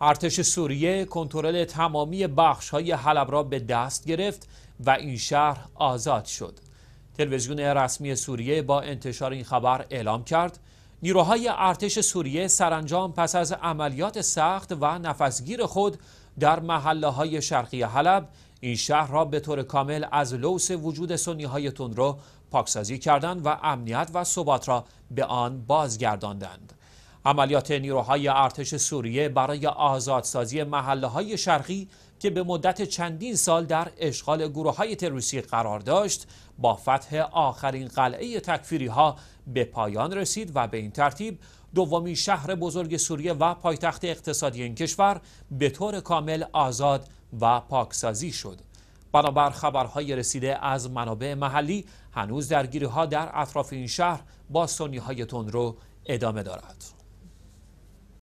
ارتش سوریه کنترل تمامی بخش های حلب را به دست گرفت و این شهر آزاد شد تلویزیون رسمی سوریه با انتشار این خبر اعلام کرد نیروهای ارتش سوریه سرانجام پس از عملیات سخت و نفسگیر خود در محله های شرقی حلب این شهر را به طور کامل از لوس وجود سنی های تندرو پاکسازی کردند و امنیت و ثبات را به آن بازگرداندند. عملیات نیروهای ارتش سوریه برای آزادسازی محله های شرقی که به مدت چندین سال در اشغال گروه های تروریستی قرار داشت با فتح آخرین قلعه تکفیری ها به پایان رسید و به این ترتیب دومین شهر بزرگ سوریه و پایتخت اقتصادی این کشور به طور کامل آزاد و پاکسازی شد بنابر خبرهای رسیده از منابع محلی هنوز درگیری ها در اطراف این شهر با سنی های تندرو ادامه دارد